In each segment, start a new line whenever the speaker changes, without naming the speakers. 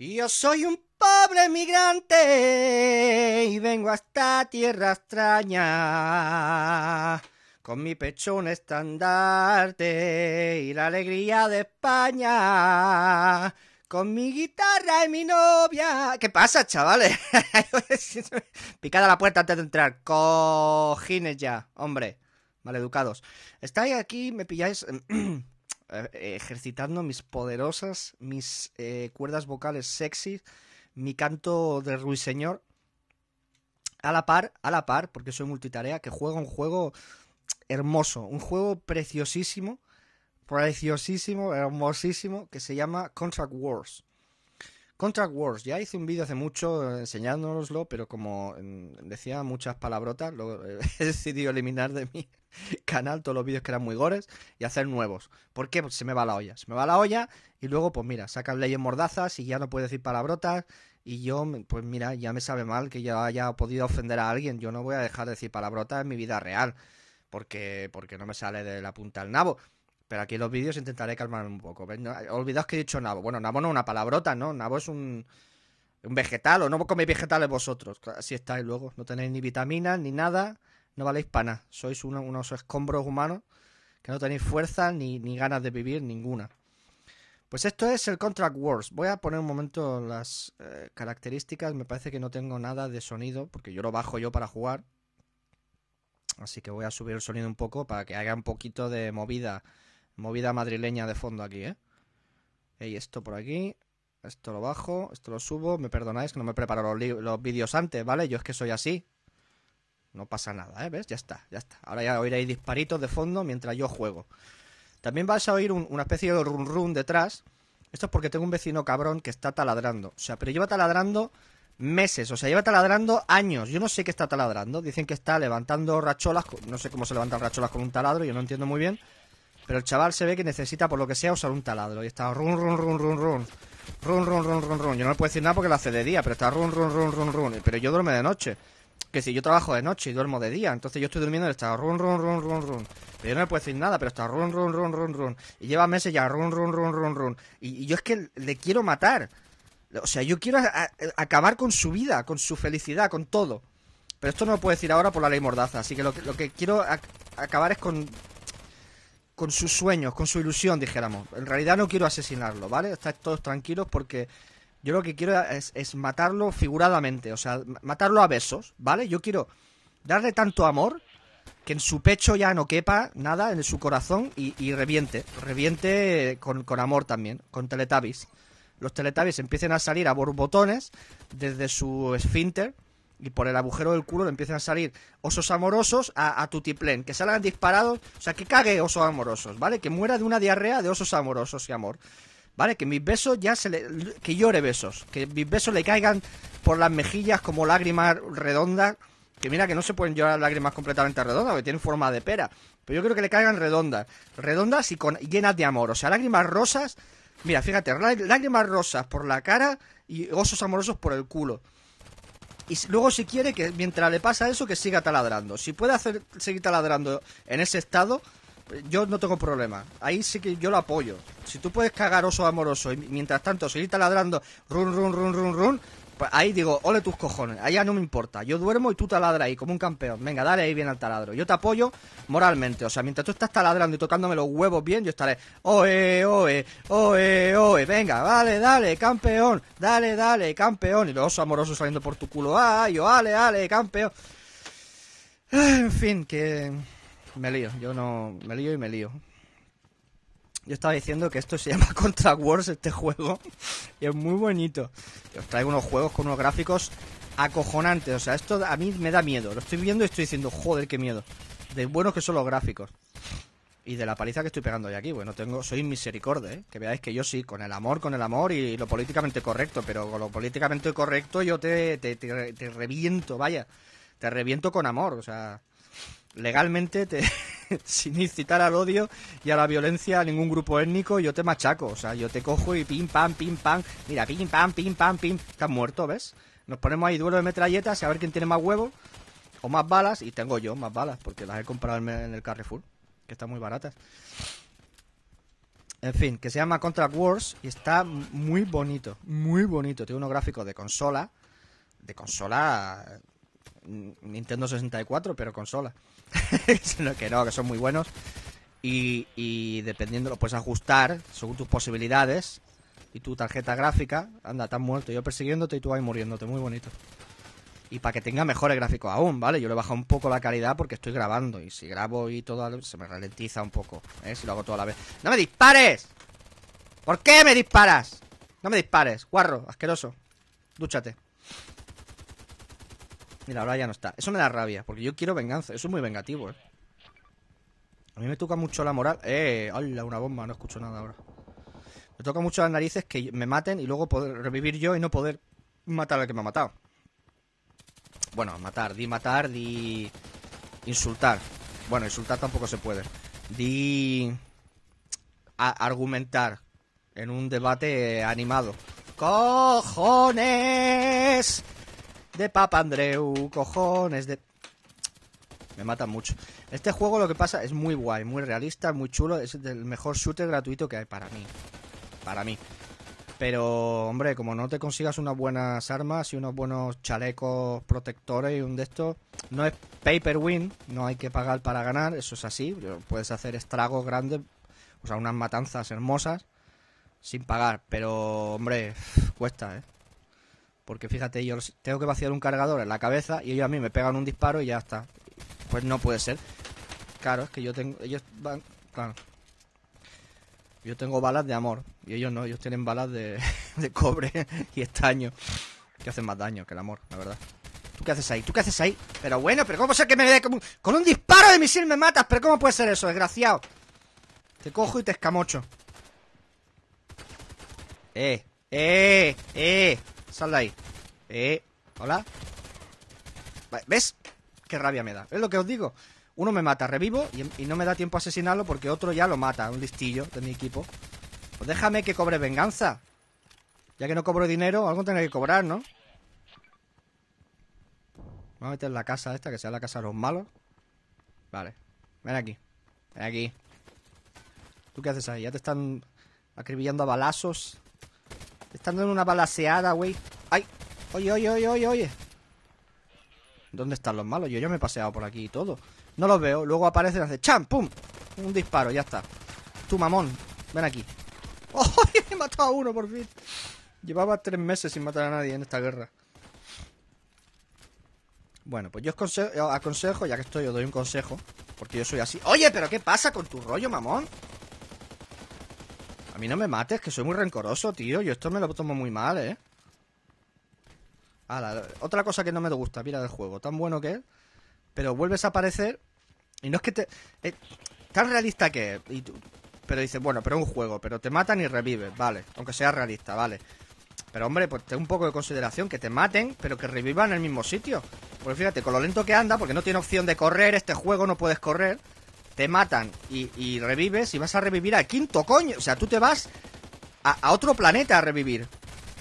Yo soy un pobre migrante y vengo a esta tierra extraña. Con mi pecho un estandarte y la alegría de España. Con mi guitarra y mi novia. ¿Qué pasa, chavales? Picada la puerta antes de entrar. Cojines ya, hombre. Maleducados. Estáis aquí, me pilláis. Eh, ejercitando mis poderosas, mis eh, cuerdas vocales sexy, mi canto de ruiseñor, a la par, a la par, porque soy multitarea, que juego un juego hermoso, un juego preciosísimo, preciosísimo, hermosísimo, que se llama Contract Wars. Contract Wars, ya hice un vídeo hace mucho eh, enseñándonoslo, pero como mm, decía muchas palabrotas, lo he decidido eliminar de mí canal, todos los vídeos que eran muy gores, y hacer nuevos. porque pues se me va la olla. Se me va la olla y luego, pues mira, sacan leyes mordazas y ya no puede decir palabrotas. Y yo, pues mira, ya me sabe mal que yo haya podido ofender a alguien. Yo no voy a dejar de decir palabrotas en mi vida real. Porque, porque no me sale de la punta el nabo. Pero aquí en los vídeos intentaré calmarme un poco. olvidaos que he dicho nabo. Bueno, nabo no es una palabrota, ¿no? Nabo es un, un vegetal. O no coméis vegetales vosotros. Así estáis luego. No tenéis ni vitaminas ni nada no valéis para nada. Sois unos escombros humanos que no tenéis fuerza ni, ganas de vivir ninguna. Pues esto es el Contract Wars. Voy a poner un momento las eh, características. Me parece que no tengo nada de sonido porque yo lo bajo yo para jugar. Así que voy a subir el sonido un poco para que haga un poquito de movida, movida madrileña de fondo aquí, ¿eh? Y esto por aquí, esto lo bajo, esto lo subo. Me perdonáis que no me preparo los, los vídeos antes, ¿vale? Yo es que soy así. No pasa nada, ¿eh? ¿Ves? Ya está, ya está. Ahora ya oiréis disparitos de fondo mientras yo juego. También vais a oír una especie de run run detrás. Esto es porque tengo un vecino cabrón que está taladrando. O sea, pero lleva taladrando meses. O sea, lleva taladrando años. Yo no sé qué está taladrando. Dicen que está levantando racholas. No sé cómo se levantan racholas con un taladro. Yo no entiendo muy bien. Pero el chaval se ve que necesita, por lo que sea, usar un taladro. Y está run, run, run, run, run. Run, run, run, Yo no le puedo decir nada porque lo hace de pero está run, run, run, run, run. Pero yo duerme de noche que si yo trabajo de noche y duermo de día, entonces yo estoy durmiendo y está run, run, run, run, run. Pero yo no le puedo decir nada, pero está run, run, run, run, run. Y lleva meses ya run, run, run, run, run. Y, yo es que le quiero matar. O sea, yo quiero acabar con su vida, con su felicidad, con todo. Pero esto no lo puedo decir ahora por la ley mordaza. Así que lo que, quiero acabar es con con sus sueños, con su ilusión, dijéramos. En realidad no quiero asesinarlo, ¿vale? Estáis todos tranquilos porque yo lo que quiero es, matarlo figuradamente, o sea, matarlo a besos, ¿vale? Yo quiero darle tanto amor que en su pecho ya no quepa nada, en su corazón y, reviente. Reviente con, amor también, con teletavis. Los teletavis empiecen a salir a borbotones desde su esfínter y por el agujero del culo le empiezan a salir osos amorosos a, a tutiplén. Que salgan disparados, o sea, que cague osos amorosos, ¿vale? Que muera de una diarrea de osos amorosos y amor. ¿vale? Que mis besos ya se le... que llore besos, que mis besos le caigan por las mejillas como lágrimas redondas, que mira que no se pueden llorar lágrimas completamente redondas, porque tienen forma de pera, pero yo creo que le caigan redondas, redondas y con... llenas de amor, o sea, lágrimas rosas, mira, fíjate, lágrimas rosas por la cara y osos amorosos por el culo. Y luego si quiere que mientras le pasa eso que siga taladrando. Si puede hacer, seguir taladrando en ese estado, yo no tengo problema. Ahí sí que yo lo apoyo. Si tú puedes cagar oso amoroso y mientras tanto seguir ladrando run, run, run, run, run, pues ahí digo, ole tus cojones, allá no me importa. Yo duermo y tú taladras ahí como un campeón. Venga, dale ahí bien al taladro. Yo te apoyo moralmente. O sea, mientras tú estás taladrando y tocándome los huevos bien, yo estaré, oe, oe, oe, oe, venga, vale, dale, campeón, dale, dale, campeón. Y los osos amorosos saliendo por tu culo, ay, yo, dale, ale, campeón. En fin, que... Me lío, yo no. Me lío y me lío. Yo estaba diciendo que esto se llama Contra Wars, este juego. Y es muy bonito. Os traigo unos juegos con unos gráficos acojonantes. O sea, esto a mí me da miedo. Lo estoy viendo y estoy diciendo, joder, qué miedo. De buenos que son los gráficos. Y de la paliza que estoy pegando hoy aquí. Bueno, tengo, soy misericordia, ¿eh? Que veáis que yo sí, con el amor, con el amor y lo políticamente correcto. Pero con lo políticamente correcto yo te, te, te, te reviento, vaya. Te reviento con amor, o sea legalmente, te, sin incitar al odio y a la violencia a ningún grupo étnico, yo te machaco. O sea, yo te cojo y pim, pam, pim, pam. Mira, pim, pam, pim, pam, pim. Estás muerto, ¿ves? Nos ponemos ahí duelo de metralletas a ver quién tiene más huevo o más balas. Y tengo yo más balas porque las he comprado en el Carrefour, que están muy baratas. En fin, que se llama Contract Wars y está muy bonito, muy bonito. Tiene unos gráficos de consola, de consola Nintendo 64, pero consola. que no, que son muy buenos. Y, dependiendo, lo puedes ajustar según tus posibilidades y tu tarjeta gráfica. Anda, tan muerto, yo persiguiéndote y tú ahí muriéndote. Muy bonito. Y para que tenga mejores gráficos aún, ¿vale? Yo le bajo un poco la calidad porque estoy grabando. Y si grabo y todo, se me ralentiza un poco, ¿eh? Si lo hago toda la vez. ¡No me dispares! ¿Por qué me disparas? No me dispares, guarro, asqueroso. Dúchate. Mira, ahora ya no está. Eso me da rabia, porque yo quiero venganza. Eso es muy vengativo, ¿eh? A mí me toca mucho la moral. ¡Eh! ¡Hala! Una bomba, no escucho nada ahora. Me toca mucho las narices que me maten y luego poder revivir yo y no poder matar al que me ha matado. Bueno, matar, di matar, di insultar. Bueno, insultar tampoco se puede. Di argumentar en un debate animado. ¡Cojones! de Papa Andreu, cojones de... Me matan mucho. Este juego lo que pasa es muy guay, muy realista, muy chulo. Es el mejor shooter gratuito que hay para mí. Para mí. Pero, hombre, como no te consigas unas buenas armas y unos buenos chalecos protectores y un de estos, no es paper win, no hay que pagar para ganar, eso es así. Puedes hacer estragos grandes, o sea, unas matanzas hermosas sin pagar, pero, hombre, cuesta, ¿eh? Porque fíjate, yo tengo que vaciar un cargador en la cabeza y ellos a mí me pegan un disparo y ya está. Pues no puede ser. Claro, es que yo tengo. Ellos van. Claro. Yo tengo balas de amor y ellos no, ellos tienen balas de, de cobre y estaño que hacen más daño que el amor, la verdad. ¿Tú qué haces ahí? ¿Tú qué haces ahí? Pero bueno, pero ¿cómo ser que me dé Con un disparo de misil me matas, pero ¿cómo puede ser eso, desgraciado? Te cojo y te escamocho. Eh, eh, eh. Sal de ahí. Eh, hola. ¿Ves? Qué rabia me da. Es lo que os digo. Uno me mata, revivo y, no me da tiempo a asesinarlo porque otro ya lo mata, un listillo de mi equipo. Pues déjame que cobre venganza. Ya que no cobro dinero, algo tengo que cobrar, ¿no? Vamos a meter la casa esta, que sea la casa de los malos. Vale. Ven aquí. Ven aquí. ¿Tú qué haces ahí? Ya te están acribillando a balazos estando en una balaseada, güey. ¡Ay! Oye, oye, oye, oye, oye. ¿Dónde están los malos? Yo ya me he paseado por aquí y todo. No los veo. Luego aparecen, hace ¡cham! ¡Pum! Un disparo, ya está. Tú, mamón. Ven aquí. ¡Oh! He matado a uno, por fin. Llevaba tres meses sin matar a nadie en esta guerra. Bueno, pues yo os aconsejo, ya que estoy, os doy un consejo. Porque yo soy así. Oye, pero ¿qué pasa con tu rollo, mamón? A mí no me mates, que soy muy rencoroso, tío. Yo esto me lo tomo muy mal, ¿eh? otra cosa que no me gusta, mira del juego. Tan bueno que es. Pero vuelves a aparecer. Y no es que te. Eh, tan realista que es. pero dices, bueno, pero es un juego. Pero te matan y revives, vale. Aunque sea realista, vale. Pero hombre, pues ten un poco de consideración. Que te maten, pero que revivan en el mismo sitio. Porque fíjate, con lo lento que anda, porque no tiene opción de correr. Este juego no puedes correr te matan y, revives y vas a revivir al quinto coño. O sea, tú te vas a, otro planeta a revivir.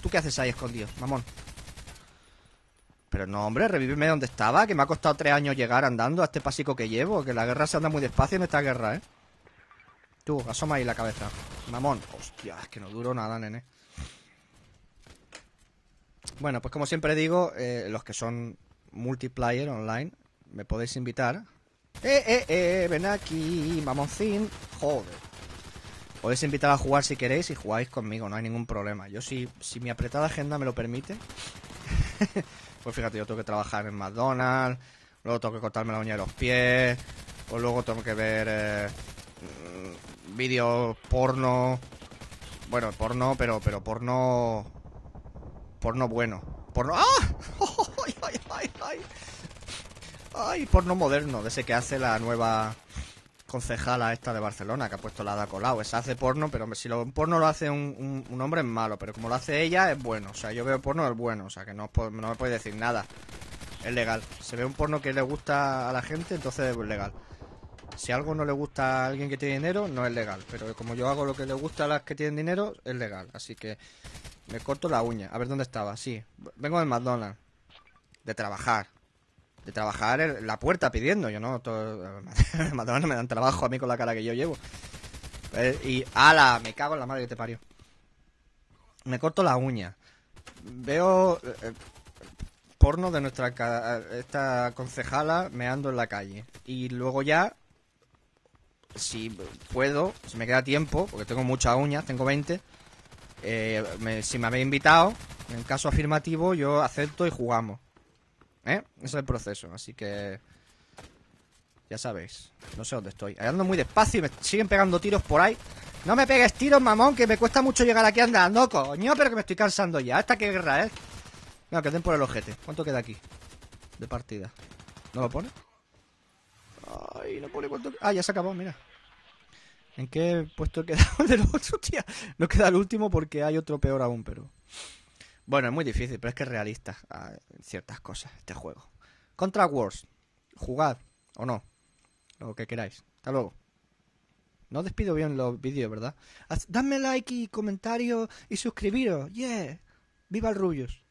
¿Tú qué haces ahí escondido, mamón? Pero no, hombre, revivirme donde estaba, que me ha costado tres años llegar andando a este pasico que llevo, que la guerra se anda muy despacio en esta guerra, ¿eh? Tú, asoma ahí la cabeza. Mamón. Hostia, es que no duro nada, nene. Bueno, pues como siempre digo, eh, los que son multiplayer online, me podéis invitar eh, eh, eh, ven aquí, mamoncín Joder. Podéis invitar a jugar si queréis y jugáis conmigo, no hay ningún problema. Yo si, si mi apretada agenda me lo permite... pues fíjate, yo tengo que trabajar en McDonald's, luego tengo que cortarme la uña de los pies, o luego tengo que ver eh, mm, vídeos porno... Bueno, porno, pero, pero porno... Porno bueno. Porno... ¡Ah! ¡Ay, ay, ay, ay! Ay, porno moderno, de ese que hace la nueva concejala esta de Barcelona, que ha puesto la da Colau. Esa hace porno, pero si lo, porno lo hace un, hombre es malo, pero como lo hace ella es bueno. O sea, yo veo porno es bueno, o sea, que no, me puede decir nada. Es legal. Se ve un porno que le gusta a la gente, entonces es legal. Si algo no le gusta a alguien que tiene dinero, no es legal. Pero como yo hago lo que le gusta a las que tienen dinero, es legal. Así que me corto la uña. A ver dónde estaba. Sí, vengo del McDonald's. De trabajar de trabajar en la puerta pidiendo. Yo no, todo, no me dan trabajo a mí con la cara que yo llevo. Eh, y ala, me cago en la madre que te parió. Me corto las uñas Veo eh, eh, porno de nuestra esta concejala ando en la calle. Y luego ya, si puedo, si me queda tiempo, porque tengo muchas uñas, tengo 20. si me habéis invitado, en caso afirmativo, yo acepto y jugamos. ¿Eh? Es el proceso, así que... Ya sabéis. No sé dónde estoy. Ando muy despacio y me siguen pegando tiros por ahí. No me pegues tiros, mamón, que me cuesta mucho llegar aquí andando, coño, pero que me estoy cansando ya. Esta que guerra Eh? No, que den por el ojete. ¿Cuánto queda aquí? De partida. ¿No lo pone? Ay, no pone cuánto. Ah, ya se acabó, mira. ¿En qué puesto he quedado de los otros, tía? No queda el último porque hay otro peor aún, pero. Bueno, es muy difícil, pero es que es realista ah, en ciertas cosas este juego. Contra Wars. Jugad o no. Lo que queráis. Hasta luego. No despido bien los vídeos, ¿verdad? Dadme like y comentario y suscribiros. Yeah. Viva el Rubius.